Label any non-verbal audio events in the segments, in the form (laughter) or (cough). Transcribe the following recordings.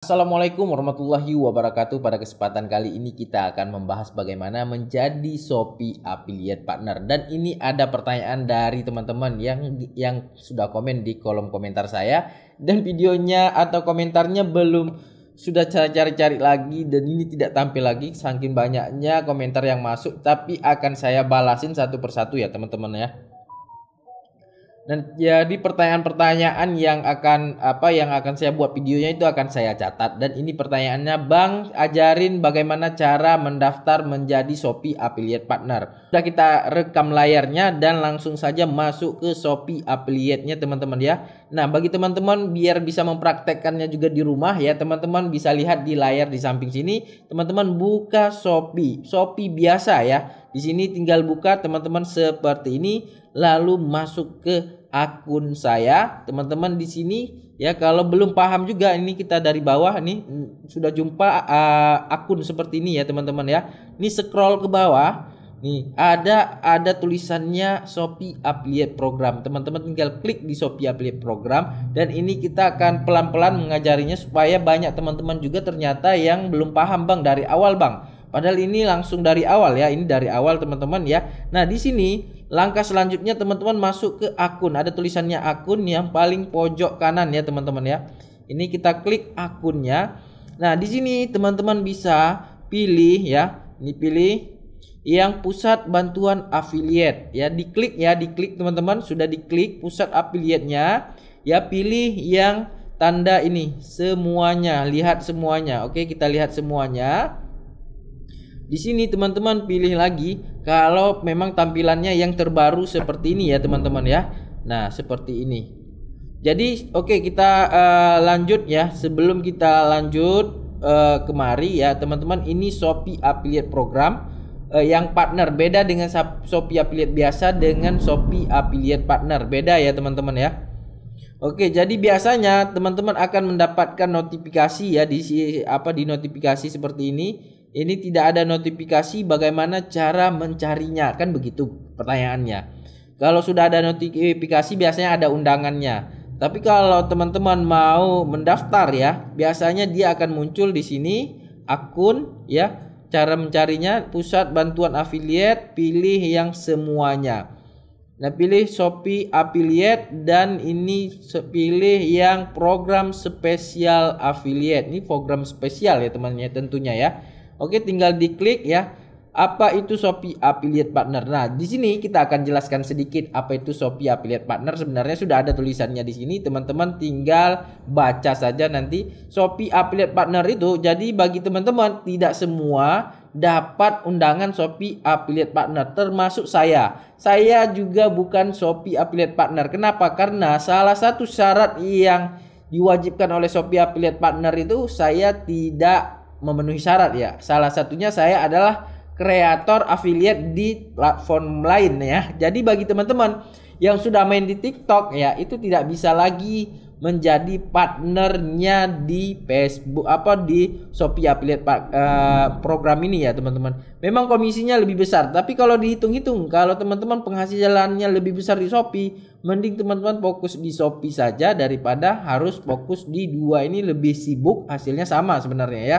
Assalamualaikum warahmatullahi wabarakatuh. Pada kesempatan kali ini kita akan membahas bagaimana menjadi Shopee affiliate partner. Dan ini ada pertanyaan dari teman-teman yang yang sudah komen di kolom komentar saya dan videonya atau komentarnya belum sudah cari-cari lagi dan ini tidak tampil lagi saking banyaknya komentar yang masuk tapi akan saya balasin satu persatu ya teman-teman ya. Dan jadi pertanyaan-pertanyaan yang akan apa yang akan saya buat videonya itu akan saya catat dan ini pertanyaannya Bang ajarin bagaimana cara mendaftar menjadi Shopee Affiliate Partner. Sudah kita rekam layarnya dan langsung saja masuk ke Shopee Affiliate-nya teman-teman ya. Nah, bagi teman-teman biar bisa mempraktekkannya juga di rumah ya, teman-teman bisa lihat di layar di samping sini, teman-teman buka Shopee, Shopee biasa ya. Di sini tinggal buka teman-teman seperti ini lalu masuk ke akun saya teman-teman di sini ya kalau belum paham juga ini kita dari bawah nih sudah jumpa uh, akun seperti ini ya teman-teman ya ini scroll ke bawah nih ada ada tulisannya Shopee Affiliate Program teman-teman tinggal klik di Shopee Affiliate Program dan ini kita akan pelan-pelan mengajarinya supaya banyak teman-teman juga ternyata yang belum paham bang dari awal bang padahal ini langsung dari awal ya ini dari awal teman-teman ya nah di sini Langkah selanjutnya teman-teman masuk ke akun. Ada tulisannya akun yang paling pojok kanan ya teman-teman ya. Ini kita klik akunnya. Nah, di sini teman-teman bisa pilih ya. Ini pilih yang pusat bantuan affiliate ya. Diklik ya, diklik teman-teman, sudah diklik pusat affiliate-nya. Ya, pilih yang tanda ini semuanya, lihat semuanya. Oke, kita lihat semuanya. Di sini teman-teman pilih lagi kalau memang tampilannya yang terbaru seperti ini ya teman-teman ya. Nah, seperti ini. Jadi, oke okay, kita uh, lanjut ya. Sebelum kita lanjut uh, kemari ya teman-teman, ini Shopee Affiliate Program uh, yang partner beda dengan Shopee Affiliate biasa dengan Shopee Affiliate Partner. Beda ya teman-teman ya. Oke, jadi biasanya teman-teman akan mendapatkan notifikasi ya di apa di notifikasi seperti ini ini tidak ada notifikasi bagaimana cara mencarinya kan begitu pertanyaannya kalau sudah ada notifikasi biasanya ada undangannya tapi kalau teman-teman mau mendaftar ya biasanya dia akan muncul di sini akun ya cara mencarinya pusat bantuan affiliate pilih yang semuanya nah pilih Shopee affiliate dan ini pilih yang program spesial affiliate ini program spesial ya temannya tentunya ya Oke, tinggal diklik ya. Apa itu Shopee Affiliate Partner? Nah, di sini kita akan jelaskan sedikit apa itu Shopee Affiliate Partner. Sebenarnya sudah ada tulisannya di sini, teman-teman tinggal baca saja nanti Shopee Affiliate Partner itu. Jadi bagi teman-teman tidak semua dapat undangan Shopee Affiliate Partner termasuk saya. Saya juga bukan Shopee Affiliate Partner. Kenapa? Karena salah satu syarat yang diwajibkan oleh Shopee Affiliate Partner itu saya tidak memenuhi syarat ya. Salah satunya saya adalah kreator affiliate di platform lain ya. Jadi bagi teman-teman yang sudah main di TikTok ya, itu tidak bisa lagi menjadi partnernya di Facebook apa di Shopee Affiliate uh, program ini ya teman-teman. Memang komisinya lebih besar, tapi kalau dihitung-hitung kalau teman-teman penghasilannya lebih besar di Shopee, mending teman-teman fokus di Shopee saja daripada harus fokus di dua ini lebih sibuk, hasilnya sama sebenarnya ya.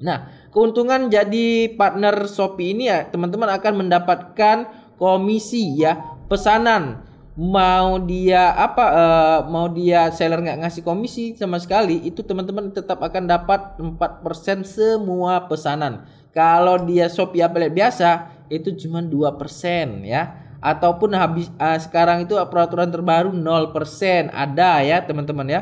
Nah, keuntungan jadi partner Shopee ini ya teman-teman akan mendapatkan komisi ya pesanan mau dia apa uh, mau dia seller nggak ngasih komisi sama sekali itu teman-teman tetap akan dapat 4% semua pesanan. Kalau dia Shopee affiliate biasa itu cuma 2% ya ataupun habis uh, sekarang itu peraturan terbaru 0% ada ya teman-teman ya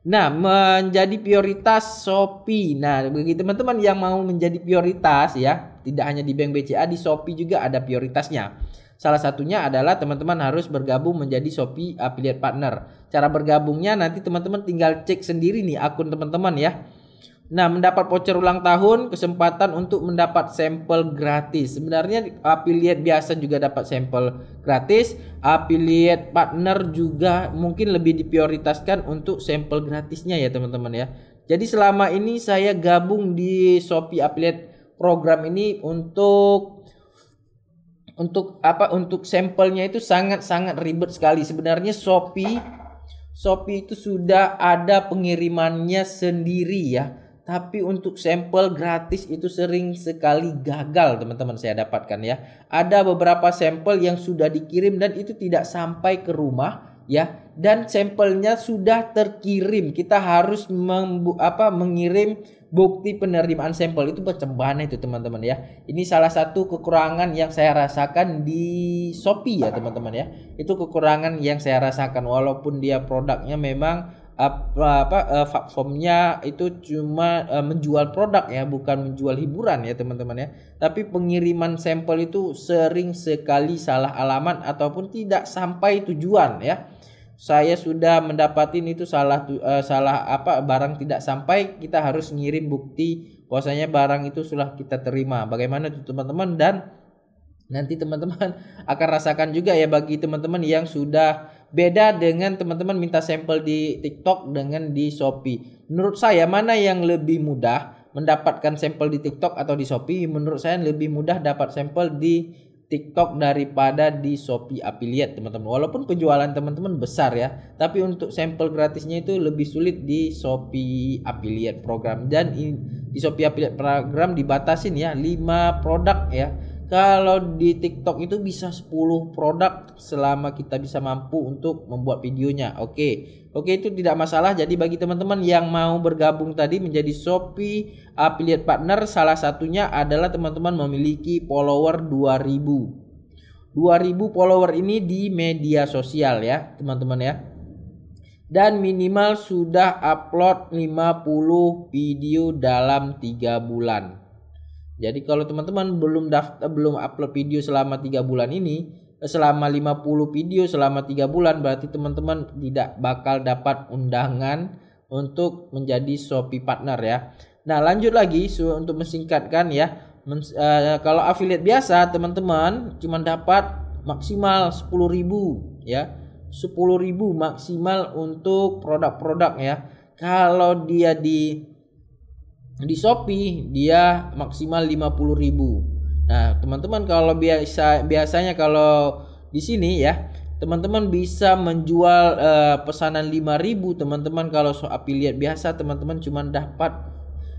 Nah, menjadi prioritas Shopee. Nah, bagi teman-teman yang mau menjadi prioritas ya, tidak hanya di Bank BCA, di Shopee juga ada prioritasnya. Salah satunya adalah teman-teman harus bergabung menjadi Shopee Affiliate Partner. Cara bergabungnya nanti teman-teman tinggal cek sendiri nih akun teman-teman ya Nah, mendapat voucher ulang tahun, kesempatan untuk mendapat sampel gratis. Sebenarnya affiliate biasa juga dapat sampel gratis, affiliate partner juga mungkin lebih diprioritaskan untuk sampel gratisnya ya, teman-teman ya. Jadi selama ini saya gabung di Shopee Affiliate program ini untuk untuk apa untuk sampelnya itu sangat-sangat ribet sekali. Sebenarnya Shopee Shopee itu sudah ada pengirimannya sendiri ya. Tapi untuk sampel gratis itu sering sekali gagal teman-teman saya dapatkan ya. Ada beberapa sampel yang sudah dikirim dan itu tidak sampai ke rumah ya dan sampelnya sudah terkirim. Kita harus apa mengirim bukti penerimaan sampel itu percobaan itu teman-teman ya. Ini salah satu kekurangan yang saya rasakan di Shopee ya teman-teman ya. Itu kekurangan yang saya rasakan walaupun dia produknya memang apa, apa eh, platformnya itu cuma eh, menjual produk ya bukan menjual hiburan ya teman-teman ya tapi pengiriman sampel itu sering sekali salah alamat ataupun tidak sampai tujuan ya saya sudah mendapatin itu salah eh, salah apa barang tidak sampai kita harus ngirim bukti bahwasanya barang itu sudah kita terima bagaimana tuh teman-teman dan nanti teman-teman (laughs) akan rasakan juga ya bagi teman-teman yang sudah Beda dengan teman-teman minta sampel di TikTok dengan di Shopee. Menurut saya mana yang lebih mudah mendapatkan sampel di TikTok atau di Shopee? Menurut saya lebih mudah dapat sampel di TikTok daripada di Shopee Affiliate teman-teman. Walaupun penjualan teman-teman besar ya, tapi untuk sampel gratisnya itu lebih sulit di Shopee Affiliate program dan di Shopee Affiliate program dibatasin ya 5 produk ya kalau di TikTok itu bisa 10 produk selama kita bisa mampu untuk membuat videonya. Oke. Oke itu tidak masalah. Jadi bagi teman-teman yang mau bergabung tadi menjadi Shopee affiliate partner salah satunya adalah teman-teman memiliki follower 2000. 2000 follower ini di media sosial ya, teman-teman ya. Dan minimal sudah upload 50 video dalam 3 bulan. Jadi kalau teman-teman belum daftar belum upload video selama 3 bulan ini, eh, selama 50 video selama 3 bulan berarti teman-teman tidak bakal dapat undangan untuk menjadi Shopee partner ya. Nah, lanjut lagi untuk mensingkatkan ya. Men, uh, eh, kalau affiliate biasa teman-teman cuma dapat maksimal 10.000 ya. 10.000 maksimal untuk produk-produk ya. Kalau dia di Nah, di Shopee dia maksimal 50.000. Nah, teman-teman kalau biasa biasanya kalau di sini ya, teman-teman bisa menjual uh, pesanan 5.000, teman-teman kalau so affiliate biasa teman-teman cuma dapat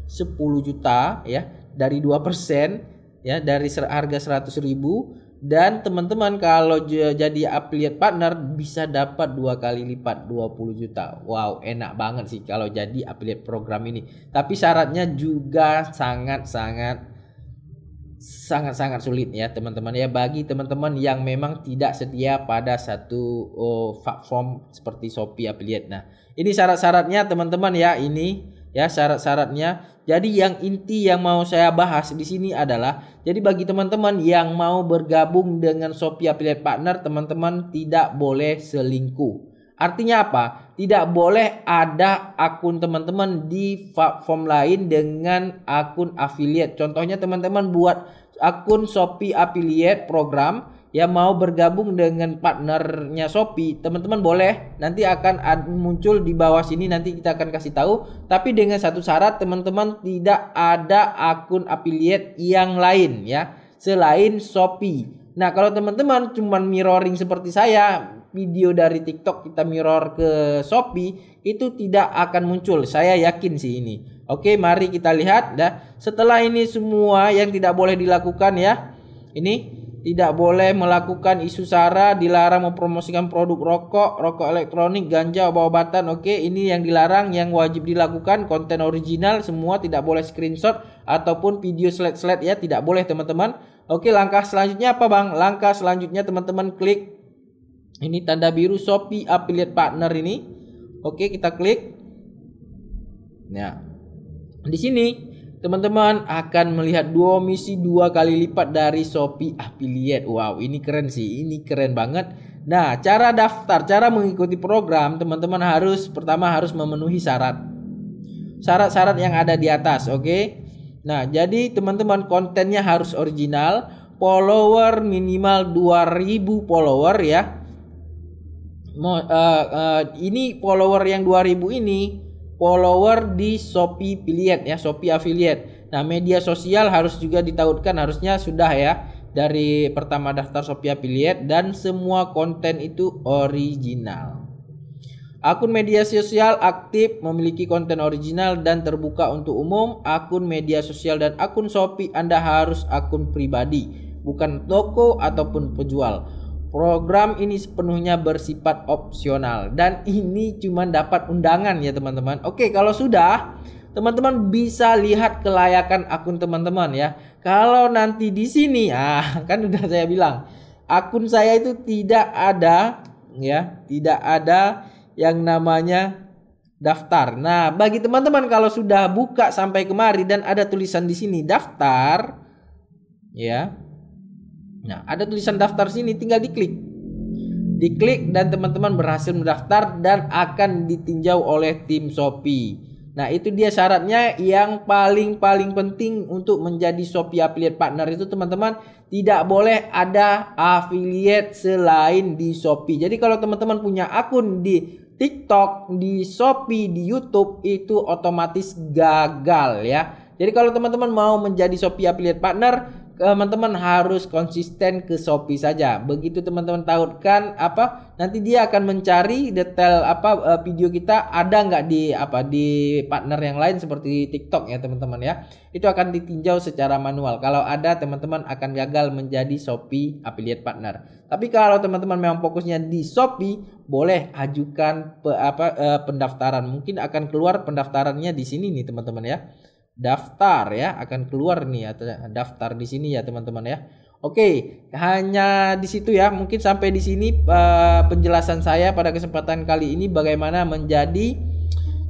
10 juta ya dari 2% ya dari harga 100.000 dan teman-teman kalau jadi affiliate partner bisa dapat dua kali lipat 20 juta. Wow, enak banget sih kalau jadi affiliate program ini. Tapi syaratnya juga sangat-sangat sangat-sangat sulit ya teman-teman ya bagi teman-teman yang memang tidak setia pada satu oh, platform seperti Shopee affiliate. Nah, ini syarat-syaratnya teman-teman ya ini ya syarat-syaratnya. Jadi yang inti yang mau saya bahas di sini adalah jadi bagi teman-teman yang mau bergabung dengan Shopee Affiliate Partner, teman-teman tidak boleh selingkuh. Artinya apa? Tidak boleh ada akun teman-teman di platform lain dengan akun affiliate. Contohnya teman-teman buat akun Shopee Affiliate program yang mau bergabung dengan partnernya Shopee, teman-teman boleh. Nanti akan muncul di bawah sini nanti kita akan kasih tahu, tapi dengan satu syarat teman-teman tidak ada akun affiliate yang lain ya, selain Shopee. Nah, kalau teman-teman cuman mirroring seperti saya, video dari TikTok kita mirror ke Shopee, itu tidak akan muncul. Saya yakin sih ini. Oke, mari kita lihat dah. Setelah ini semua yang tidak boleh dilakukan ya. Ini tidak boleh melakukan isu sara, dilarang mempromosikan produk rokok, rokok elektronik, ganja, obat-obatan. Oke, ini yang dilarang, yang wajib dilakukan konten original semua tidak boleh screenshot ataupun video slide-slide ya, tidak boleh teman-teman. Oke, langkah selanjutnya apa, Bang? Langkah selanjutnya teman-teman klik ini tanda biru Shopee Affiliate Partner ini. Oke, kita klik. ya di sini teman-teman akan melihat dua misi dua kali lipat dari Shopee Affiliate. Wow, ini keren sih. Ini keren banget. Nah, cara daftar, cara mengikuti program, teman-teman harus pertama harus memenuhi syarat. Syarat-syarat yang ada di atas, oke? Okay? Nah, jadi teman-teman kontennya harus original, follower minimal 2000 follower ya. Eh, eh, ini follower yang 2000 ini follower di Shopee affiliate ya, Shopee affiliate. Nah, media sosial harus juga ditautkan harusnya sudah ya dari pertama daftar Shopee affiliate dan semua konten itu original. Akun media sosial aktif memiliki konten original dan terbuka untuk umum. Akun media sosial dan akun Shopee Anda harus akun pribadi, bukan toko ataupun penjual. Program ini sepenuhnya bersifat opsional dan ini cuma dapat undangan ya teman-teman. Oke, kalau sudah teman-teman bisa lihat kelayakan akun teman-teman ya. Kalau nanti di sini (laughs) ah kan udah saya bilang akun saya itu tidak ada ya, tidak ada yang namanya daftar. Nah, bagi teman-teman kalau sudah buka sampai kemari dan ada tulisan di sini daftar ya Nah, ada tulisan daftar sini tinggal diklik. Diklik dan teman-teman berhasil mendaftar dan akan ditinjau oleh tim Shopee. Nah, itu dia syaratnya yang paling-paling penting untuk menjadi Shopee Affiliate Partner itu teman-teman tidak boleh ada affiliate selain di Shopee. Jadi kalau teman-teman punya akun di TikTok, di Shopee, di YouTube itu otomatis gagal ya. Jadi kalau teman-teman mau menjadi Shopee Affiliate Partner teman-teman harus konsisten ke Shopee saja. Begitu teman-teman tautkan apa nanti dia akan mencari detail apa eh, video kita ada nggak di apa di partner yang lain seperti TikTok ya teman-teman ya. Itu akan ditinjau secara manual. Kalau ada teman-teman akan gagal menjadi Shopee affiliate partner. Tapi kalau teman-teman memang fokusnya di Shopee, boleh ajukan pe, apa eh, pendaftaran. Mungkin akan keluar pendaftarannya di sini nih teman-teman ya daftar ya akan keluar nih ya daftar di sini ya teman-teman ya. Oke, hanya di situ ya. Mungkin sampai di sini penjelasan saya pada kesempatan kali ini bagaimana menjadi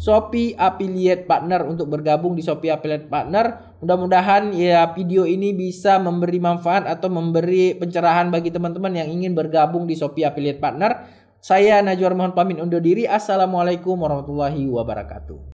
Shopee Affiliate Partner untuk bergabung di Shopee Affiliate Partner. Mudah-mudahan ya video ini bisa memberi manfaat atau memberi pencerahan bagi teman-teman yang ingin bergabung di Shopee Affiliate Partner. Saya Najwar mohon pamit undur diri. Assalamualaikum warahmatullahi wabarakatuh.